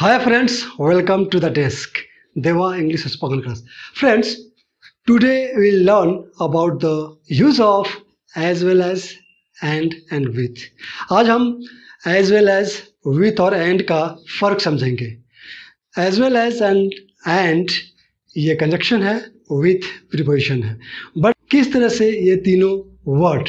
hi friends welcome to the desk Deva English spoken class friends today we learn about the use of as well as and and with आज हम as well as with और and का फर्क समझेंगे as well as and and ये conjunction है with preposition है but किस तरह से ये तीनों word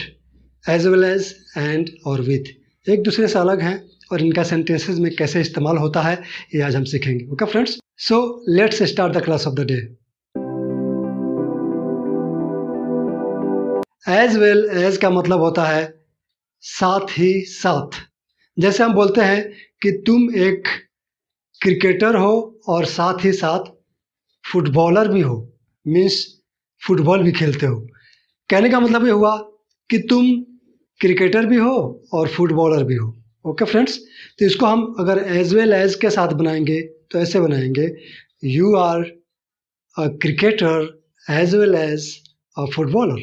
as well as and और विथ एक दूसरे से अलग हैं और इनका सेंटेंसेज में कैसे इस्तेमाल होता है ये आज हम सीखेंगे okay friends so let's start the class of the day as well as का मतलब होता है साथ ही साथ जैसे हम बोलते हैं कि तुम एक क्रिकेटर हो और साथ ही साथ फुटबॉलर भी हो मीन्स फुटबॉल भी खेलते हो कहने का मतलब ये हुआ कि तुम क्रिकेटर भी हो और फुटबॉलर भी हो ओके फ्रेंड्स तो इसको हम अगर एज वेल एज के साथ बनाएंगे तो ऐसे बनाएंगे you are a cricketer as well as a footballer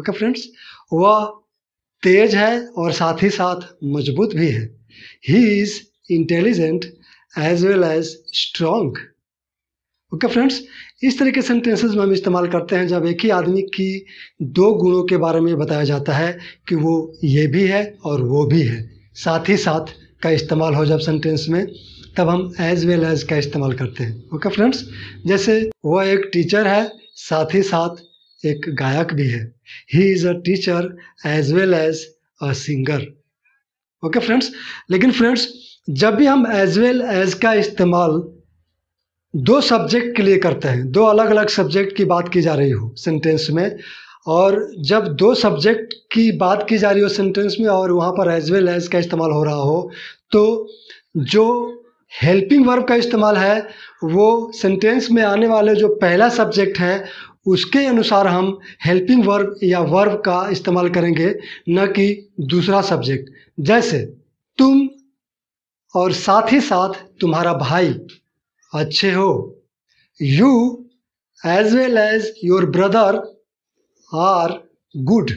okay friends वह तेज है और साथ ही साथ मजबूत भी है he is intelligent as well as strong okay friends इस तरह के सेंटेंसेज में हम इस्तेमाल करते हैं जब एक ही आदमी की दो गुणों के बारे में बताया जाता है कि वो ये भी है और वो भी है साथ ही साथ का इस्तेमाल हो जब सेंटेंस में तब हम एज वेल एज का इस्तेमाल करते हैं ओके फ्रेंड्स जैसे वह एक टीचर है साथ ही साथ एक गायक भी है he is a teacher as well as a singer okay friends लेकिन फ्रेंड्स जब भी हम एज वेल एज का इस्तेमाल दो सब्जेक्ट के लिए करते हैं दो अलग अलग सब्जेक्ट की बात की जा रही हो सेंटेंस में और जब दो सब्जेक्ट की बात की जा रही हो सेंटेंस में और वहाँ पर एज वेल एज का इस्तेमाल हो रहा हो तो जो हेल्पिंग वर्ब का इस्तेमाल है वो सेंटेंस में आने वाले जो पहला सब्जेक्ट है उसके अनुसार हम हेल्पिंग वर्ब या वर्ब का इस्तेमाल करेंगे न कि दूसरा सब्जेक्ट जैसे तुम और साथ ही साथ तुम्हारा भाई अच्छे हो you as well as your brother are good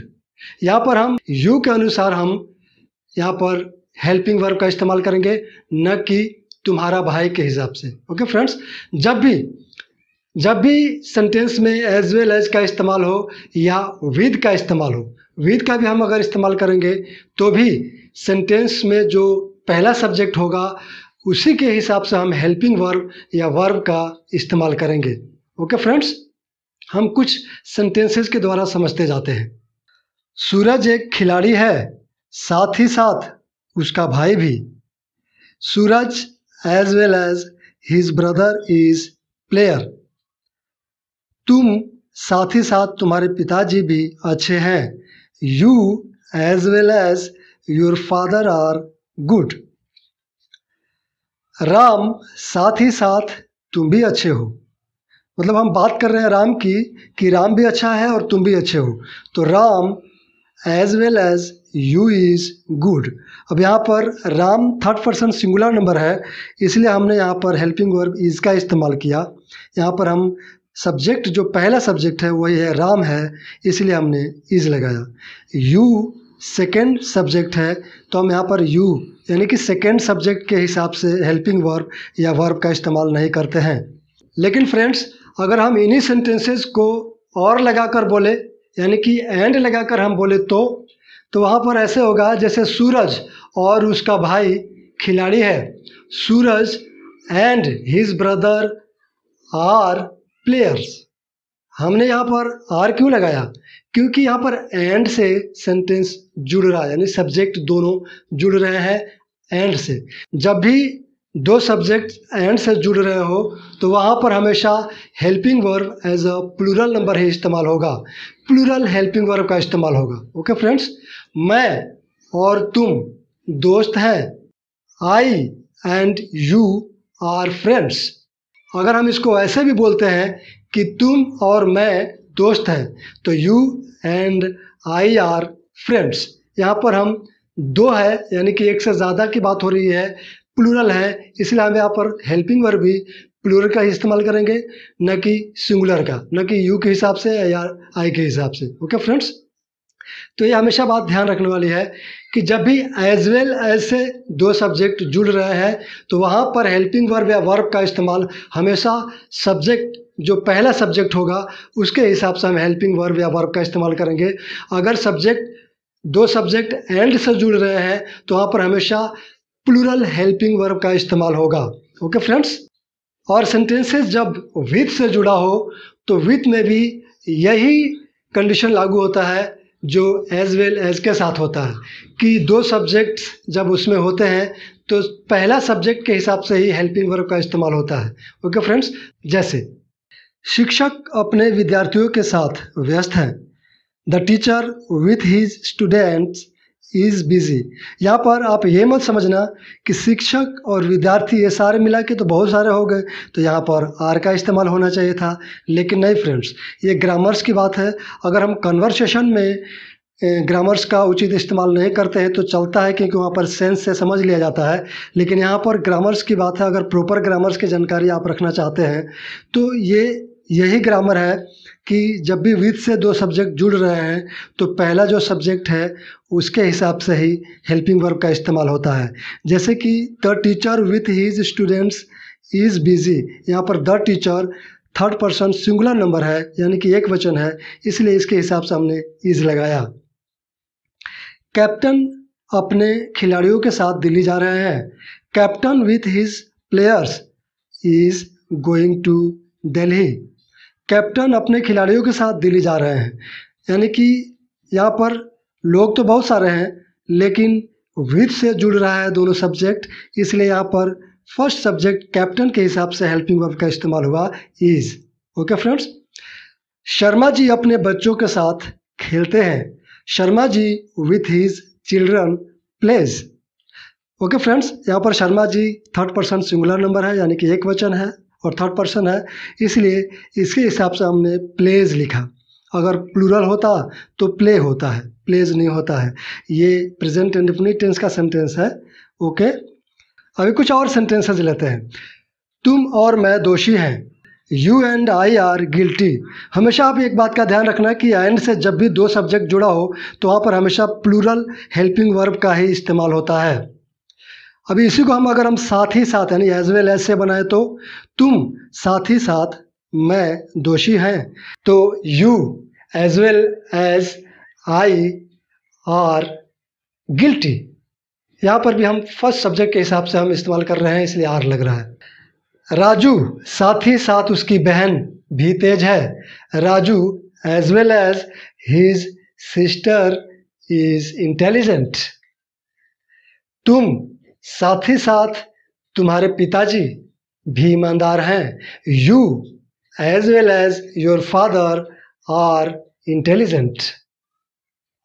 यहाँ पर हम यू के अनुसार हम यहाँ पर हेल्पिंग वर्ब का इस्तेमाल करेंगे न कि तुम्हारा भाई के हिसाब से ओके फ्रेंड्स जब भी जब भी सेंटेंस में एज वेल एज का इस्तेमाल हो या विद का इस्तेमाल हो विद का भी हम अगर इस्तेमाल करेंगे तो भी सेंटेंस में जो पहला सब्जेक्ट होगा उसी के हिसाब से हम हेल्पिंग वर्ब या वर्ब का इस्तेमाल करेंगे ओके फ्रेंड्स हम कुछ सेंटेंसेस के द्वारा समझते जाते हैं सूरज एक खिलाड़ी है साथ ही साथ उसका भाई भी Suraj as well as his brother is player तुम साथ ही साथ तुम्हारे पिताजी भी अच्छे हैं you as well as your father are good Ram साथ ही साथ तुम भी अच्छे हो मतलब हम बात कर रहे हैं राम की कि राम भी अच्छा है और तुम भी अच्छे हो तो Ram as well as you is good अब यहाँ पर Ram third person singular number है इसलिए हमने यहाँ पर हेल्पिंग वर्ब इज़ का इस्तेमाल किया यहाँ पर हम सब्जेक्ट जो पहला सब्जेक्ट है वही है राम है इसलिए हमने इज़ लगाया यू सेकेंड सब्जेक्ट है तो हम यहाँ पर यू यानी कि सेकेंड सब्जेक्ट के हिसाब से हेल्पिंग वर्ब या वर्ब का इस्तेमाल नहीं करते हैं लेकिन फ्रेंड्स अगर हम इन्हीं सेंटेंसेस को और लगाकर बोले यानी कि एंड लगाकर हम बोले तो तो वहाँ पर ऐसे होगा जैसे सूरज और उसका भाई खिलाड़ी है Suraj and his brother are players हमने यहाँ पर आर क्यों लगाया क्योंकि यहाँ पर एंड से सेंटेंस जुड़ रहा है यानी सब्जेक्ट दोनों जुड़ रहे हैं एंड से जब भी दो सब्जेक्ट एंड से जुड़ रहे हो तो वहाँ पर हमेशा helping verb as a plural number ही इस्तेमाल होगा प्लूरल हेल्पिंग वर्ब का इस्तेमाल होगा ओके फ्रेंड्स मैं और तुम दोस्त हैं I and you are friends अगर हम इसको ऐसे भी बोलते हैं कि तुम और मैं दोस्त हैं तो you and I are friends यहाँ पर हम दो है यानी कि एक से ज़्यादा की बात हो रही है प्लूरल है इसलिए हम यहाँ पर हेल्पिंग वर्ब भी प्लूरल का ही इस्तेमाल करेंगे न कि सिंगुलर का न कि यू के हिसाब से या आई के हिसाब से ओके फ्रेंड्स तो ये हमेशा बात ध्यान रखने वाली है कि जब भी एज वेल एज से दो सब्जेक्ट जुड़ रहे हैं तो वहाँ पर हेल्पिंग वर्ब या वर्ब का इस्तेमाल हमेशा सब्जेक्ट जो पहला सब्जेक्ट होगा उसके हिसाब से हम हेल्पिंग वर्ब या वर्ब का इस्तेमाल करेंगे अगर सब्जेक्ट दो सब्जेक्ट एंड से जुड़ रहे हैं तो वहाँ पर हमेशा प्लूरल हेल्पिंग वर्ब का इस्तेमाल होगा ओके फ्रेंड्स और सेंटेंसेस जब विथ से जुड़ा हो तो विथ में भी यही कंडीशन लागू होता है जो एज वेल एज के साथ होता है कि दो सब्जेक्ट्स जब उसमें होते हैं तो पहला सब्जेक्ट के हिसाब से ही हेल्पिंग वर्ब का इस्तेमाल होता है ओके फ्रेंड्स जैसे शिक्षक अपने विद्यार्थियों के साथ व्यस्त हैं the teacher with his students is busy यहाँ पर आप ये मत समझना कि शिक्षक और विद्यार्थी ये सारे मिला के तो बहुत सारे हो गए तो यहाँ पर आर का इस्तेमाल होना चाहिए था लेकिन नहीं फ्रेंड्स ये ग्रामर्स की बात है अगर हम कन्वर्सेशन में ग्रामर्स का उचित इस्तेमाल नहीं करते हैं तो चलता है क्योंकि वहाँ पर सेंस से समझ लिया जाता है लेकिन यहाँ पर ग्रामर्स की बात है अगर प्रॉपर ग्रामर्स की जानकारी आप रखना चाहते हैं तो ये यही ग्रामर है कि जब भी विथ से दो सब्जेक्ट जुड़ रहे हैं तो पहला जो सब्जेक्ट है उसके हिसाब से ही हेल्पिंग वर्ब का इस्तेमाल होता है जैसे कि the teacher with his students is busy यहाँ पर the teacher third person singular number है यानी कि एक वचन है इसलिए इसके हिसाब से हमने इज़ लगाया कैप्टन अपने खिलाड़ियों के साथ दिल्ली जा रहे हैं captain with his players is going to Delhi captain अपने खिलाड़ियों के साथ दिल्ली जा रहे हैं यानी कि यहाँ पर लोग तो बहुत सारे हैं लेकिन विथ से जुड़ रहा है दोनों सब्जेक्ट इसलिए यहाँ पर फर्स्ट सब्जेक्ट कैप्टन के हिसाब से हेल्पिंग वर्ब का इस्तेमाल हुआ is okay friends Sharma ji अपने बच्चों के साथ खेलते हैं Sharma ji with his children plays okay friends यहाँ पर Sharma ji third person singular number है यानी कि एक वचन है और थर्ड पर्सन है इसलिए इसके हिसाब से हमने प्लेज लिखा अगर प्लूरल होता तो प्ले होता है प्लेज नहीं होता है ये प्रेजेंट इंडिफिनिट टेंस का सेंटेंस है ओके अभी कुछ और सेंटेंसेस लेते हैं तुम और मैं दोषी हैं you and I are guilty हमेशा आप एक बात का ध्यान रखना कि एंड से जब भी दो सब्जेक्ट जुड़ा हो तो वहाँ पर हमेशा प्लूरल हेल्पिंग वर्ब का ही इस्तेमाल होता है अब इसी को हम अगर हम साथ ही साथ यानी एज वेल एज से बनाए तो तुम साथ ही साथ मैं दोषी हैं तो you as well as I are guilty यहाँ पर भी हम फर्स्ट सब्जेक्ट के हिसाब से हम इस्तेमाल कर रहे हैं इसलिए आर लग रहा है राजू साथ ही साथ उसकी बहन भी तेज है Raju as well as his sister is intelligent तुम साथ ही साथ तुम्हारे पिताजी भी ईमानदार हैं you as well as your father are intelligent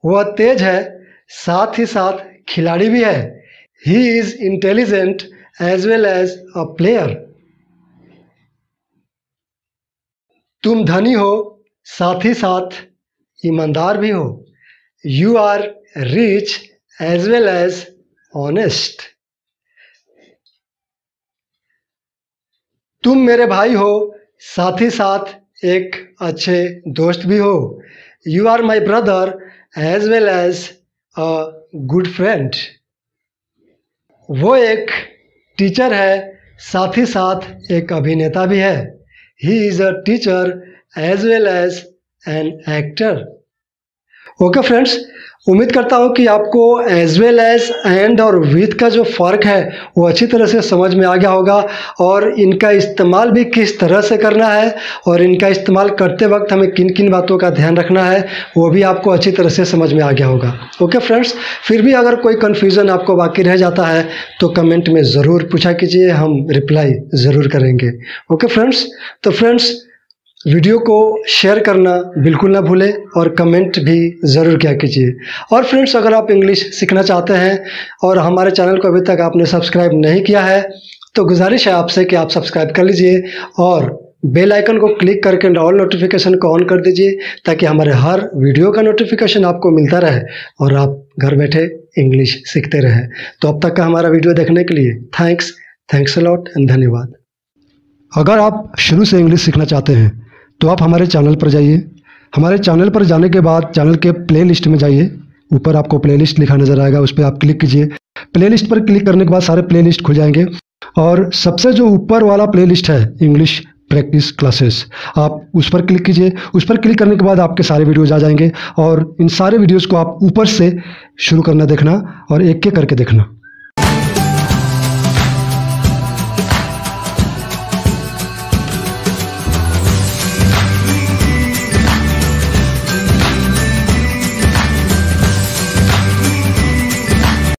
वह तेज है साथ ही साथ खिलाड़ी भी है he is intelligent as well as a player तुम धनी हो साथ ही साथ ईमानदार भी हो you are rich as well as honest तुम मेरे भाई हो साथ ही साथ एक अच्छे दोस्त भी हो you are my brother as well as a good friend वो एक टीचर है साथ ही साथ एक अभिनेता भी है he is a teacher as well as an actor okay friends उम्मीद करता हूँ कि आपको एज वेल एज एंड और विथ का जो फ़र्क है वो अच्छी तरह से समझ में आ गया होगा और इनका इस्तेमाल भी किस तरह से करना है और इनका इस्तेमाल करते वक्त हमें किन किन बातों का ध्यान रखना है वो भी आपको अच्छी तरह से समझ में आ गया होगा ओके फ्रेंड्स फिर भी अगर कोई कन्फ्यूज़न आपको बाकी रह जाता है तो कमेंट में ज़रूर पूछा कीजिए हम रिप्लाई ज़रूर करेंगे ओके फ्रेंड्स तो फ्रेंड्स वीडियो को शेयर करना बिल्कुल ना भूलें और कमेंट भी ज़रूर किया कीजिए और फ्रेंड्स अगर आप इंग्लिश सीखना चाहते हैं और हमारे चैनल को अभी तक आपने सब्सक्राइब नहीं किया है तो गुजारिश है आपसे कि आप सब्सक्राइब कर लीजिए और बेल आइकन को क्लिक करके ऑल नोटिफिकेशन को ऑन कर दीजिए ताकि हमारे हर वीडियो का नोटिफिकेशन आपको मिलता रहे और आप घर बैठे इंग्लिश सीखते रहें तो अब तक का हमारा वीडियो देखने के लिए थैंक्स थैंक्स अलॉट एंड धन्यवाद अगर आप शुरू से इंग्लिश सीखना चाहते हैं तो आप हमारे चैनल पर जाइए हमारे चैनल पर जाने के बाद चैनल के प्ले लिस्ट में जाइए ऊपर आपको प्ले लिस्ट लिखा नज़र आएगा उस पर आप क्लिक कीजिए प्ले लिस्ट पर क्लिक करने के बाद सारे प्ले लिस्ट खुल जाएंगे और सबसे जो ऊपर वाला प्ले लिस्ट है इंग्लिश प्रैक्टिस क्लासेस आप उस पर क्लिक कीजिए उस पर क्लिक करने के बाद आपके सारे वीडियोज आ जाएंगे और इन सारे वीडियोज़ को आप ऊपर से शुरू करना देखना और एक एक करके देखना